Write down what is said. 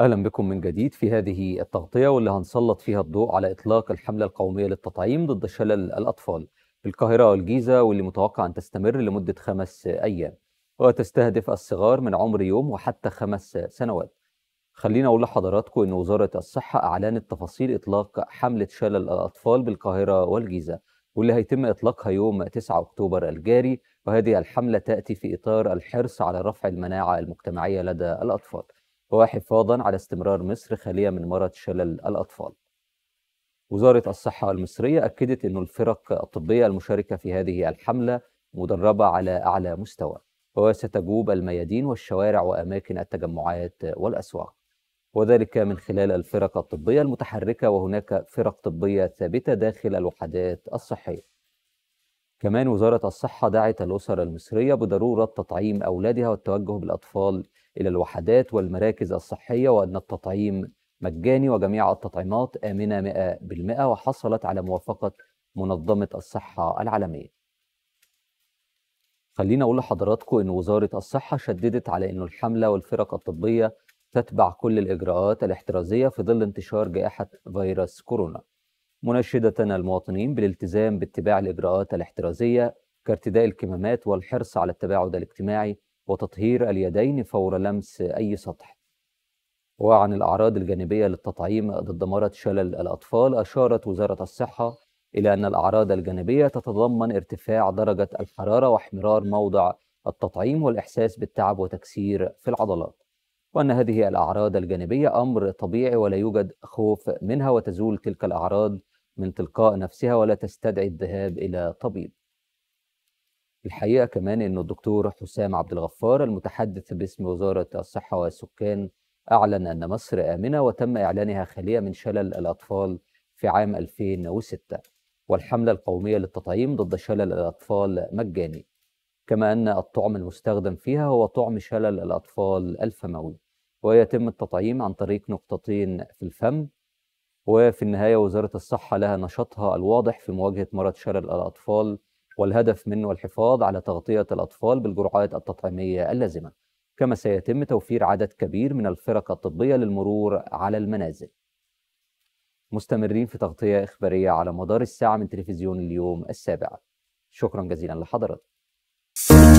اهلا بكم من جديد في هذه التغطيه واللي هنسلط فيها الضوء على اطلاق الحمله القوميه للتطعيم ضد شلل الاطفال في القاهره والجيزه واللي متوقع ان تستمر لمده خمس ايام وتستهدف الصغار من عمر يوم وحتى خمس سنوات. خلينا اقول لحضراتكم ان وزاره الصحه اعلنت تفاصيل اطلاق حمله شلل الاطفال بالقاهره والجيزه واللي هيتم اطلاقها يوم 9 اكتوبر الجاري وهذه الحمله تاتي في اطار الحرص على رفع المناعه المجتمعيه لدى الاطفال. وحفاظا على استمرار مصر خالية من مرض شلل الأطفال وزارة الصحة المصرية أكدت أن الفرق الطبية المشاركة في هذه الحملة مدربة على أعلى مستوى وستجوب الميادين والشوارع وأماكن التجمعات والأسواق وذلك من خلال الفرق الطبية المتحركة وهناك فرق طبية ثابتة داخل الوحدات الصحية كمان وزارة الصحة دعت الأسر المصرية بضرورة تطعيم أولادها والتوجه بالأطفال إلى الوحدات والمراكز الصحية وأن التطعيم مجاني وجميع التطعيمات آمنة 100% وحصلت على موافقة منظمة الصحة العالمية خلينا أقول لحضراتكم أن وزارة الصحة شددت على أن الحملة والفرق الطبية تتبع كل الإجراءات الاحترازية في ظل انتشار جائحة فيروس كورونا مناشدة المواطنين بالالتزام باتباع الإجراءات الاحترازية كارتداء الكمامات والحرص على التباعد الاجتماعي وتطهير اليدين فور لمس أي سطح وعن الأعراض الجانبية للتطعيم ضد مرض شلل الأطفال أشارت وزارة الصحة إلى أن الأعراض الجانبية تتضمن ارتفاع درجة الحرارة واحمرار موضع التطعيم والإحساس بالتعب وتكسير في العضلات وأن هذه الأعراض الجانبية أمر طبيعي ولا يوجد خوف منها وتزول تلك الأعراض من تلقاء نفسها ولا تستدعي الذهاب إلى طبيب الحقيقه كمان ان الدكتور حسام عبد الغفار المتحدث باسم وزاره الصحه والسكان اعلن ان مصر امنه وتم اعلانها خاليه من شلل الاطفال في عام 2006 والحمله القوميه للتطعيم ضد شلل الاطفال مجاني كما ان الطعم المستخدم فيها هو طعم شلل الاطفال الفموي ويتم التطعيم عن طريق نقطتين في الفم وفي النهايه وزاره الصحه لها نشاطها الواضح في مواجهه مرض شلل الاطفال والهدف منه الحفاظ على تغطية الأطفال بالجرعات التطعيمية اللازمة كما سيتم توفير عدد كبير من الفرق الطبية للمرور على المنازل مستمرين في تغطية إخبارية على مدار الساعة من تلفزيون اليوم السابع شكرا جزيلا لحضرتك